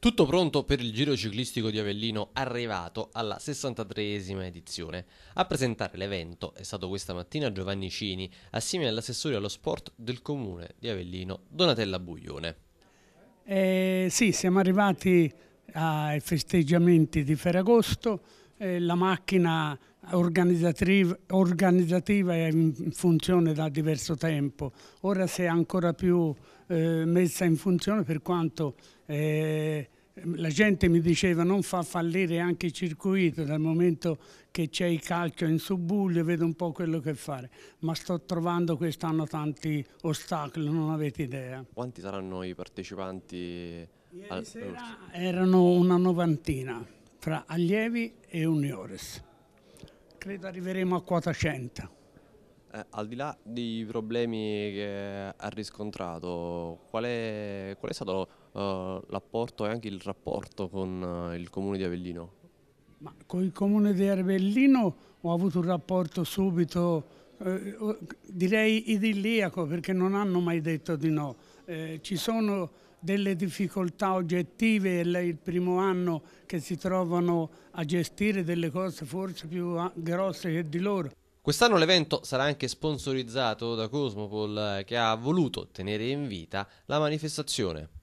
Tutto pronto per il Giro ciclistico di Avellino arrivato alla 63esima edizione. A presentare l'evento è stato questa mattina Giovanni Cini, assieme all'assessore allo sport del comune di Avellino, Donatella Buglione. Eh, sì, siamo arrivati ai festeggiamenti di Ferragosto eh, la macchina organizzativa, organizzativa è in funzione da diverso tempo, ora si è ancora più eh, messa in funzione per quanto eh, la gente mi diceva non fa fallire anche il circuito dal momento che c'è il calcio in subbuglio vedo un po' quello che fare ma sto trovando quest'anno tanti ostacoli non avete idea quanti saranno i partecipanti ieri al... sera erano una novantina fra allievi e uniores. Credo arriveremo a quota 100. Eh, al di là dei problemi che ha riscontrato, qual è, qual è stato uh, l'apporto e anche il rapporto con uh, il comune di Avellino? Ma con il comune di Avellino ho avuto un rapporto subito, eh, direi idilliaco, perché non hanno mai detto di no. Eh, ci sono delle difficoltà oggettive, è il primo anno che si trovano a gestire delle cose forse più ah, grosse che di loro. Quest'anno l'evento sarà anche sponsorizzato da Cosmopol eh, che ha voluto tenere in vita la manifestazione.